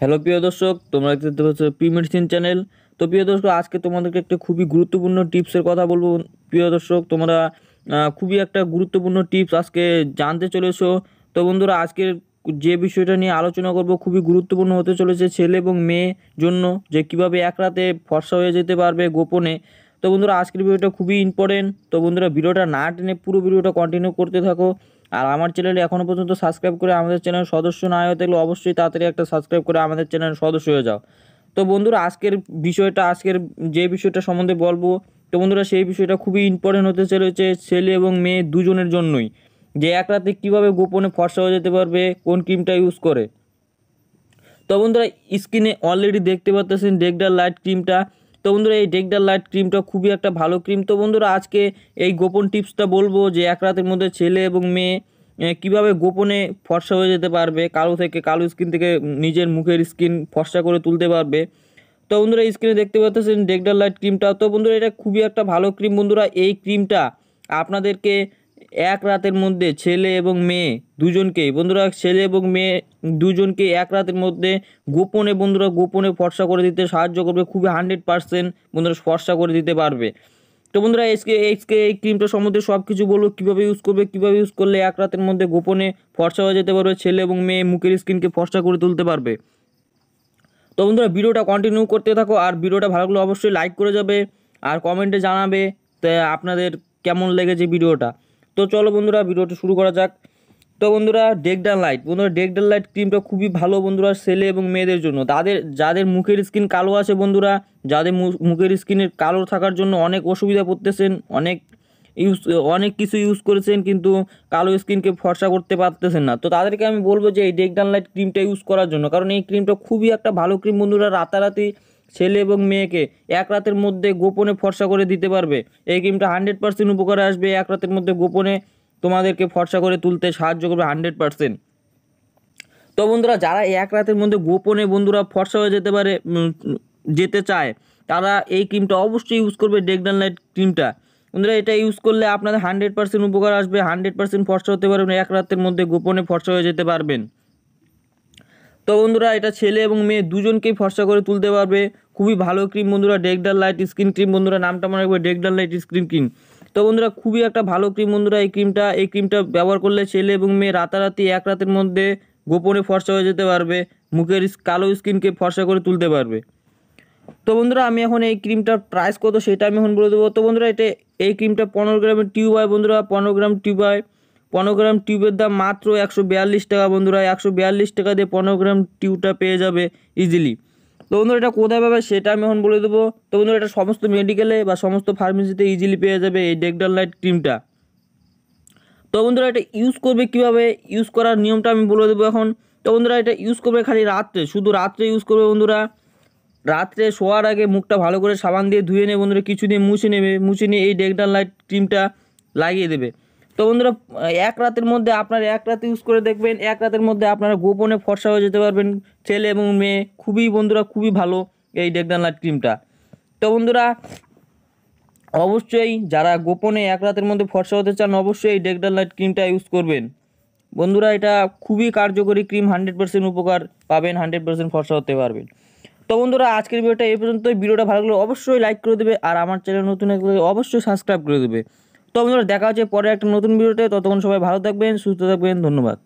hello প্রিয় দর্শক তোমরা দেখতে পাচ্ছ প্রি মেডিসিন চ্যানেল তো প্রিয় দর্শক আজকে তোমাদেরকে একটা খুবই গুরুত্বপূর্ণ টিপসের কথা বলবো প্রিয় দর্শক তোমরা খুবই একটা গুরুত্বপূর্ণ টিপস আজকে জানতে চলেছো তো বন্ধুরা আজকের যে বিষয়টা নিয়ে আলোচনা করব খুবই গুরুত্বপূর্ণ হতে চলেছে ছেলে এবং মেয়ে জন্য যে কিভাবে এক রাতে ফর্সা হয়ে যেতে পারবে গোপনে তো বন্ধুরা আজকের ভিডিওটা খুবই ইম্পর্টেন্ট তো বন্ধুরা ভিডিওটা না টেনে পুরো ভিডিওটা কন্টিনিউ করতে থাকো আর আমার চ্যানেলে এখনও পর্যন্ত সাবস্ক্রাইব করে আমাদের চ্যানেল সদস্য না হয়ে থাকলে অবশ্যই তাড়াতাড়ি একটা সাবস্ক্রাইব করে আমাদের চ্যানেল সদস্য হয়ে যাও তো বন্ধুরা আজকের বিষয়টা আজকের যে বিষয়টা সম্বন্ধে বলবো তো বন্ধুরা সেই বিষয়টা খুবই ইম্পর্টেন্ট হতে চলেছে ছেলে এবং মেয়ে দুজনের জন্যই যে এক রাতে কীভাবে গোপনে ফর্সা হয়ে যেতে পারবে কোন ক্রিমটা ইউজ করে তো বন্ধুরা স্ক্রিনে অলরেডি দেখতে পাচ্ছেন ডেকডার লাইট ক্রিমটা তো বন্ধুরা এই ডেকডার লাইট ক্রিমটা খুবই একটা ভালো ক্রিম তো বন্ধুরা আজকে এই গোপন টিপসটা বলবো যে এক রাতের মধ্যে ছেলে এবং মেয়ে কিভাবে গোপনে ফর্সা হয়ে যেতে পারবে কালো থেকে কালো স্ক্রিন থেকে নিজের মুখের স্কিন ফর্সা করে তুলতে পারবে তো বন্ধুরা স্ক্রিনে দেখতে পাচ্ছেন ডেকডার লাইট ক্রিমটা তো বন্ধুরা এটা খুবই একটা ভালো ক্রিম বন্ধুরা এই ক্রিমটা আপনাদেরকে এক রাতের মধ্যে ছেলে এবং মেয়ে দুজনকে বন্ধুরা ছেলে এবং মেয়ে দুজনকে এক রাতের মধ্যে গোপনে বন্ধুরা গোপনে ফর্সা করে দিতে সাহায্য করবে খুবই হান্ড্রেড পারসেন্ট বন্ধুরা ফর্সা করে দিতে পারবে তো বন্ধুরা এসকে এক্সকে এই ক্রিমটা সম্বন্ধে সব কিছু বলবো কীভাবে ইউজ করবে কীভাবে ইউজ করলে এক রাতের মধ্যে গোপনে ফর্সা হয়ে যেতে পারবে ছেলে এবং মেয়ে মুখের স্কিনকে ফর্সা করে তুলতে পারবে তো বন্ধুরা ভিডিওটা কন্টিনিউ করতে থাকো আর ভিডিওটা ভালো লাগলে অবশ্যই লাইক করে যাবে আর কমেন্টে জানাবে আপনাদের কেমন লেগেছে ভিডিওটা তো চলো বন্ধুরা ভিডিওটি শুরু করা যাক তো বন্ধুরা ডেকডান লাইট বন্ধুরা ডেকডান লাইট ক্রিমটা খুবই ভালো বন্ধুরা ছেলে এবং মেয়েদের জন্য তাদের যাদের মুখের স্কিন কালো আছে বন্ধুরা যাদের মুখের স্কিনের কালো থাকার জন্য অনেক অসুবিধা পড়তেছেন অনেক ইউজ অনেক কিছু ইউজ করেছেন কিন্তু কালো স্কিনকে ফর্সা করতে পারতেছেন না তো তাদেরকে আমি বলবো যে এই ডেকডান লাইট ক্রিমটা ইউজ করার জন্য কারণ এই ক্রিমটা খুবই একটা ভালো ক্রিম বন্ধুরা রাতারাতি ছেলে এবং মেয়েকে এক রাতের মধ্যে গোপনে ফর্সা করে দিতে পারবে এই ক্রিমটা হান্ড্রেড পার্সেন্ট উপকারে আসবে এক রাতের মধ্যে গোপনে তোমাদেরকে ফর্সা করে তুলতে সাহায্য করবে হান্ড্রেড পার্সেন্ট তো বন্ধুরা যারা এক রাতের মধ্যে গোপনে বন্ধুরা ফর্সা হয়ে যেতে পারে যেতে চায় তারা এই ক্রিমটা অবশ্যই ইউজ করবে ডেকডান লাইট ক্রিমটা বন্ধুরা এটা ইউজ করলে আপনাদের হান্ড্রেড পার্সেন্ট উপকার আসবে হান্ড্রেড পার্সেন্ট ফর্সা হতে পারবেন এক রাতের মধ্যে গোপনে ফর্সা হয়ে যেতে পারবেন তো বন্ধুরা এটা ছেলে এবং মেয়ে দুজনকেই ফর্সা করে তুলতে পারবে খুবই ভালো ক্রিম বন্ধুরা ডেকডাল লাইট স্ক্রিন ক্রিম বন্ধুরা নামটা মনে রাখবে ডেকডাল লাইট স্ক্রিন ক্রিম তো বন্ধুরা খুবই একটা ভালো ক্রিম বন্ধুরা এই ক্রিমটা এই ক্রিমটা ব্যবহার করলে ছেলে এবং মেয়ে রাতারাতি এক রাতের মধ্যে গোপনে ফর্সা হয়ে যেতে পারবে মুখের কালো স্কিনকে ফর্সা করে তুলতে পারবে তো বন্ধুরা আমি এখন এই ক্রিমটার প্রাইস কত সেটা আমি এখন বলে দেবো তো বন্ধুরা এটা এই ক্রিমটা পনেরো গ্রামের টিউব হয় বন্ধুরা পনেরো গ্রাম টিউব হয় পনেরো গ্রাম টিউবের দাম মাত্র একশো বিয়াল্লিশ টাকা বন্ধুরা একশো বিয়াল্লিশ টাকা দিয়ে পনেরো গ্রাম টিউবটা পেয়ে যাবে ইজিলি তো বন্ধুরা এটা কোথায় পাবে সেটা আমি এখন বলে দেবো তো বন্ধুরা এটা সমস্ত মেডিকেলে বা সমস্ত ফার্মেসিতে ইজিলি পেয়ে যাবে এই ডেকডাল লাইট ক্রিমটা তো বন্ধুরা এটা ইউজ করবে কিভাবে ইউজ করার নিয়মটা আমি বলে দেবো এখন তো বন্ধুরা এটা ইউজ করবে খালি রাত্রে শুধু রাত্রে ইউজ করবে বন্ধুরা রাত্রে শোয়ার আগে মুখটা ভালো করে সাবান দিয়ে ধুয়ে নেবে বন্ধুরা কিছু দিয়ে মুছে নেবে মুছে নিয়ে এই ডেকডাল লাইট ক্রিমটা লাগিয়ে দেবে তো বন্ধুরা এক রাতের মধ্যে আপনারা এক রাত ইউজ করে দেখবেন এক রাতের মধ্যে আপনারা গোপনে ফর্সা হয়ে যেতে পারবেন ছেলে এবং মেয়ে খুবই বন্ধুরা খুবই ভালো এই ডেকদান লাইট ক্রিমটা তো বন্ধুরা অবশ্যই যারা গোপনে এক রাতের মধ্যে ফর্সা হতে চান অবশ্যই এই ডেকডান লাইট ক্রিমটা ইউজ করবেন বন্ধুরা এটা খুবই কার্যকরী ক্রিম হান্ড্রেড পার্সেন্ট উপকার পাবেন হান্ড্রেড পার্সেন্ট ফর্সা হতে পারবেন তো বন্ধুরা আজকের ভিডিওটা এই পর্যন্তই ভিডিওটা ভালো লাগলে অবশ্যই লাইক করে দেবে আর আমার চ্যানেল নতুন অবশ্যই সাবস্ক্রাইব করে দেবে তো বন্ধুরা দেখা হচ্ছে পরে একটা নতুন ভিডিওতে ততক্ষণ সবাই ভালো থাকবেন সুস্থ থাকবেন ধন্যবাদ